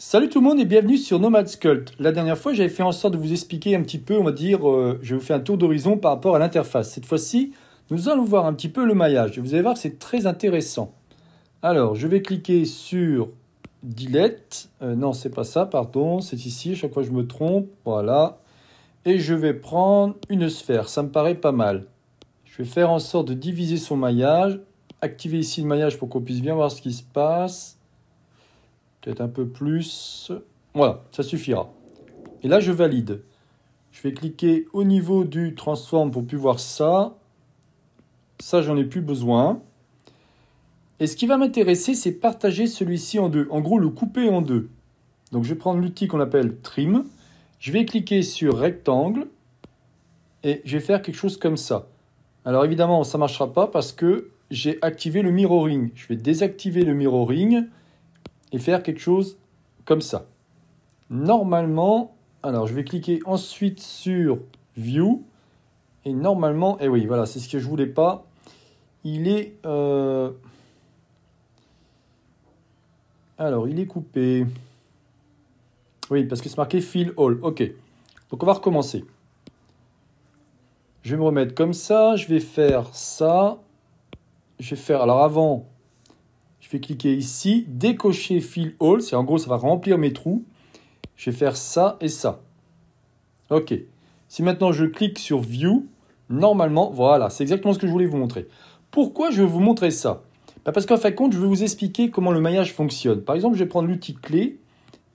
Salut tout le monde et bienvenue sur Nomad Sculpt. La dernière fois, j'avais fait en sorte de vous expliquer un petit peu, on va dire, euh, je vais vous faire un tour d'horizon par rapport à l'interface. Cette fois-ci, nous allons voir un petit peu le maillage. Vous allez voir que c'est très intéressant. Alors, je vais cliquer sur Delete. Euh, non, c'est pas ça, pardon. C'est ici, à chaque fois je me trompe. Voilà. Et je vais prendre une sphère. Ça me paraît pas mal. Je vais faire en sorte de diviser son maillage. Activer ici le maillage pour qu'on puisse bien voir ce qui se passe un peu plus. Voilà, ça suffira. Et là, je valide. Je vais cliquer au niveau du transform pour voir ça. Ça, j'en ai plus besoin. Et ce qui va m'intéresser, c'est partager celui-ci en deux. En gros, le couper en deux. Donc, je vais prendre l'outil qu'on appelle Trim. Je vais cliquer sur Rectangle. Et je vais faire quelque chose comme ça. Alors, évidemment, ça ne marchera pas parce que j'ai activé le mirroring. Je vais désactiver le mirroring faire quelque chose comme ça. Normalement, alors je vais cliquer ensuite sur View. Et normalement, et eh oui, voilà, c'est ce que je voulais pas. Il est... Euh, alors, il est coupé. Oui, parce que c'est marqué Fill All. OK. Donc, on va recommencer. Je vais me remettre comme ça. Je vais faire ça. Je vais faire... Alors, avant, je vais cliquer ici, décocher fill all, c'est en gros ça va remplir mes trous. Je vais faire ça et ça. Ok. Si maintenant je clique sur View, normalement, voilà, c'est exactement ce que je voulais vous montrer. Pourquoi je vais vous montrer ça bah, Parce qu'en fin de compte, je vais vous expliquer comment le maillage fonctionne. Par exemple, je vais prendre l'outil clé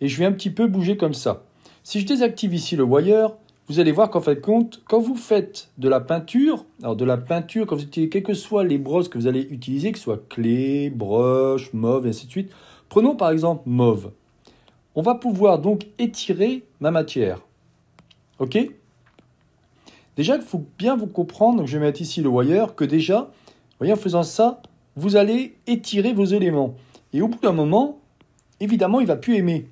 et je vais un petit peu bouger comme ça. Si je désactive ici le wire, vous allez voir qu'en fait compte, quand vous faites de la peinture, alors de la peinture, quand vous utilisez, quelles que soient les brosses que vous allez utiliser, que ce soit clé, broche, mauve, et ainsi de suite, prenons par exemple mauve. On va pouvoir donc étirer ma matière. OK Déjà, il faut bien vous comprendre, donc je vais mettre ici le wire, que déjà, vous voyez, en faisant ça, vous allez étirer vos éléments. Et au bout d'un moment, évidemment, il ne va plus aimer.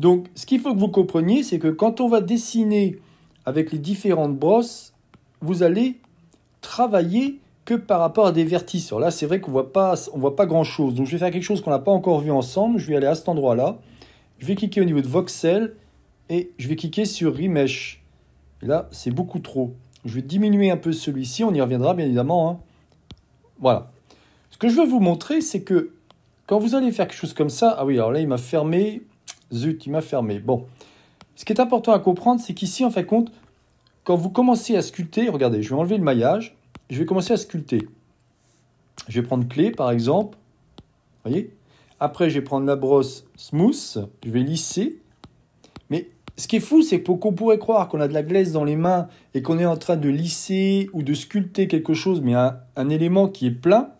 Donc, ce qu'il faut que vous compreniez, c'est que quand on va dessiner avec les différentes brosses, vous allez travailler que par rapport à des vertisseurs. Là, c'est vrai qu'on voit pas, on voit pas grand chose. Donc, je vais faire quelque chose qu'on n'a pas encore vu ensemble. Je vais aller à cet endroit-là. Je vais cliquer au niveau de voxel et je vais cliquer sur remesh. Là, c'est beaucoup trop. Je vais diminuer un peu celui-ci. On y reviendra, bien évidemment. Hein. Voilà. Ce que je veux vous montrer, c'est que quand vous allez faire quelque chose comme ça, ah oui, alors là, il m'a fermé. Zut, il m'a fermé. Bon. Ce qui est important à comprendre, c'est qu'ici, en fait compte, quand vous commencez à sculpter, regardez, je vais enlever le maillage, je vais commencer à sculpter. Je vais prendre clé, par exemple, voyez Après, je vais prendre la brosse smooth, je vais lisser. Mais ce qui est fou, c'est qu'on pourrait croire qu'on a de la glaise dans les mains et qu'on est en train de lisser ou de sculpter quelque chose, mais un, un élément qui est plein.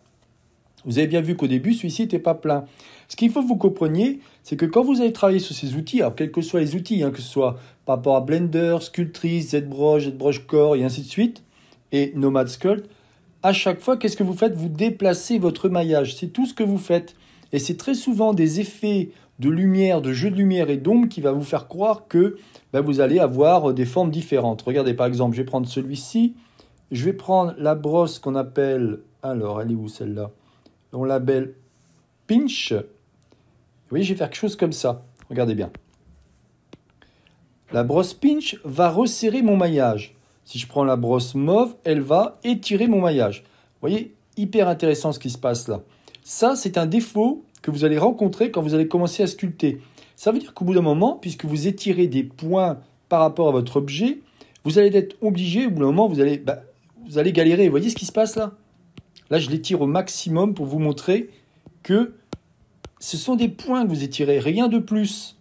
Vous avez bien vu qu'au début, celui-ci n'était pas plein. Ce qu'il faut que vous compreniez, c'est que quand vous allez travailler sur ces outils, alors quels que soient les outils, hein, que ce soit par rapport à Blender, Sculptris, ZBrush, ZBrush Core et ainsi de suite, et Nomad Sculpt, à chaque fois, qu'est-ce que vous faites Vous déplacez votre maillage. C'est tout ce que vous faites. Et c'est très souvent des effets de lumière, de jeu de lumière et d'ombre qui va vous faire croire que ben, vous allez avoir euh, des formes différentes. Regardez par exemple, je vais prendre celui-ci. Je vais prendre la brosse qu'on appelle... Alors, elle est où celle-là On l'appelle pinch. Vous voyez, je vais faire quelque chose comme ça. Regardez bien. La brosse pinch va resserrer mon maillage. Si je prends la brosse mauve, elle va étirer mon maillage. Vous voyez, hyper intéressant ce qui se passe là. Ça, c'est un défaut que vous allez rencontrer quand vous allez commencer à sculpter. Ça veut dire qu'au bout d'un moment, puisque vous étirez des points par rapport à votre objet, vous allez être obligé, au bout d'un moment, vous allez, bah, vous allez galérer. Vous voyez ce qui se passe là Là, je l'étire au maximum pour vous montrer que ce sont des points que vous étirez, rien de plus.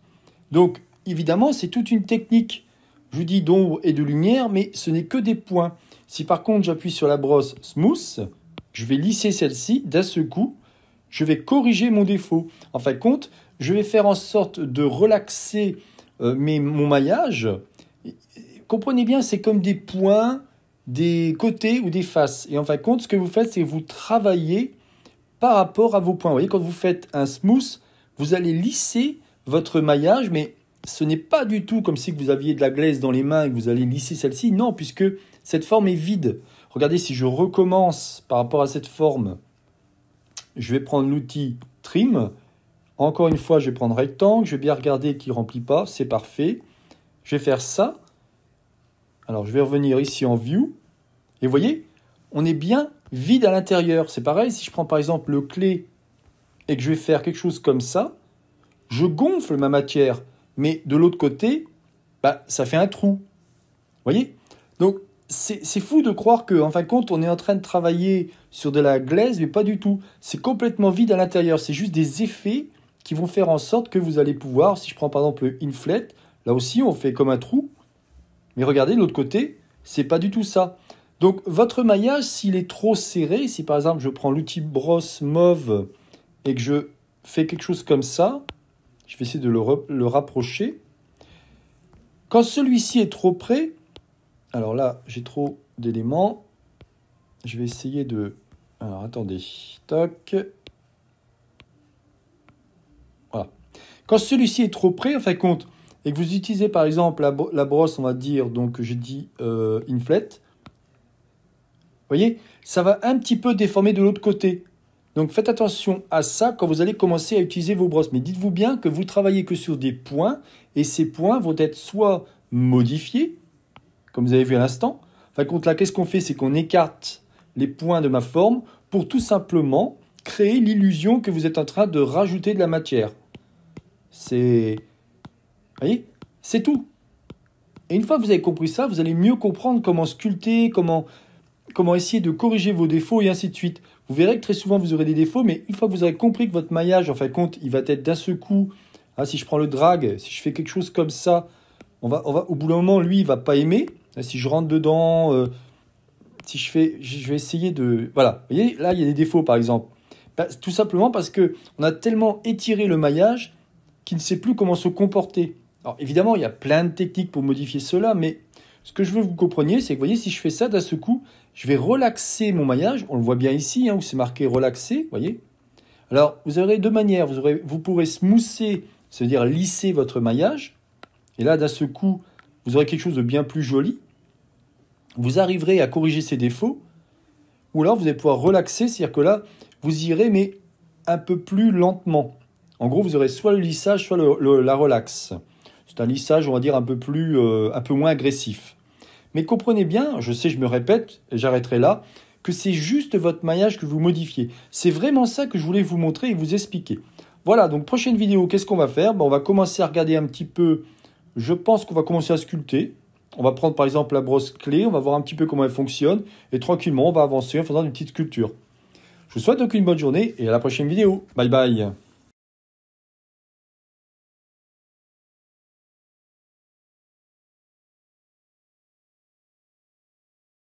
Donc, évidemment, c'est toute une technique. Je vous dis d'ombre et de lumière, mais ce n'est que des points. Si par contre j'appuie sur la brosse Smooth, je vais lisser celle-ci d'un seul coup. Je vais corriger mon défaut. En fin de compte, je vais faire en sorte de relaxer euh, mon maillage. Comprenez bien, c'est comme des points, des côtés ou des faces. Et en fin de compte, ce que vous faites, c'est que vous travaillez par rapport à vos points. Vous voyez, quand vous faites un smooth, vous allez lisser votre maillage, mais ce n'est pas du tout comme si vous aviez de la glaise dans les mains et que vous allez lisser celle-ci. Non, puisque cette forme est vide. Regardez, si je recommence par rapport à cette forme, je vais prendre l'outil Trim. Encore une fois, je vais prendre Rectangle. Je vais bien regarder qu'il ne remplit pas. C'est parfait. Je vais faire ça. Alors, je vais revenir ici en View. Et vous voyez, on est bien vide à l'intérieur. C'est pareil, si je prends par exemple le clé et que je vais faire quelque chose comme ça, je gonfle ma matière, mais de l'autre côté, bah, ça fait un trou. Vous voyez Donc, c'est fou de croire que, fin de compte, on est en train de travailler sur de la glaise, mais pas du tout. C'est complètement vide à l'intérieur. C'est juste des effets qui vont faire en sorte que vous allez pouvoir, si je prends par exemple Inflate, là aussi on fait comme un trou, mais regardez, de l'autre côté, c'est pas du tout ça. Donc votre maillage, s'il est trop serré, si par exemple je prends l'outil brosse mauve et que je fais quelque chose comme ça, je vais essayer de le, rapprocher. Quand celui-ci est trop près, alors là j'ai trop d'éléments, je vais essayer de... Alors attendez, toc. Voilà. Quand celui-ci est trop près, en fait, de compte, et que vous utilisez par exemple la, brosse, on va dire, donc j'ai dit euh, inflate, voyez, ça va un petit peu déformer de l'autre côté. Donc faites attention à ça quand vous allez commencer à utiliser vos brosses. Mais dites-vous bien que vous travaillez que sur des points, et ces points vont être soit modifiés, comme vous avez vu à l'instant. Enfin, contre là, qu'est-ce qu'on fait C'est qu'on écarte les points de ma forme pour tout simplement créer l'illusion que vous êtes en train de rajouter de la matière. C'est... voyez C'est tout. Et une fois que vous avez compris ça, vous allez mieux comprendre comment sculpter, comment comment essayer de corriger vos défauts et ainsi de suite. Vous verrez que très souvent vous aurez des défauts, mais une fois que vous aurez compris que votre maillage, en fin de compte, il va être d'un seul coup, hein, si je prends le drag, si je fais quelque chose comme ça, on va, on va, au bout d'un moment, lui, il va pas aimer. Hein, si je rentre dedans, euh, si je fais, je vais essayer de, voilà. Vous voyez, là, il y a des défauts, par exemple. Bah, tout simplement parce que on a tellement étiré le maillage qu'il ne sait plus comment se comporter. Alors évidemment, il y a plein de techniques pour modifier cela, mais ce que je veux que vous compreniez, c'est que voyez, si je fais ça, d'un seul coup, je vais relaxer mon maillage. On le voit bien ici, hein, où c'est marqué relaxer, vous voyez. Alors, vous aurez deux manières. Vous, aurez, vous pourrez smousser, c'est-à-dire lisser votre maillage. Et là, d'un seul coup, vous aurez quelque chose de bien plus joli. Vous arriverez à corriger ces défauts. Ou alors, vous allez pouvoir relaxer, c'est-à-dire que là, vous irez, mais un peu plus lentement. En gros, vous aurez soit le lissage, soit la relax. C'est un lissage, on va dire, un peu, plus, euh, un peu moins agressif. Mais comprenez bien, je sais, je me répète, j'arrêterai là, que c'est juste votre maillage que vous modifiez. C'est vraiment ça que je voulais vous montrer et vous expliquer. Voilà, donc prochaine vidéo, qu'est-ce qu'on va faire ben, On va commencer à regarder un petit peu, je pense qu'on va commencer à sculpter. On va prendre par exemple la brosse clé, on va voir un petit peu comment elle fonctionne, et tranquillement, on va avancer en faisant une petite sculpture. Je vous souhaite donc une bonne journée et à la prochaine vidéo. Bye bye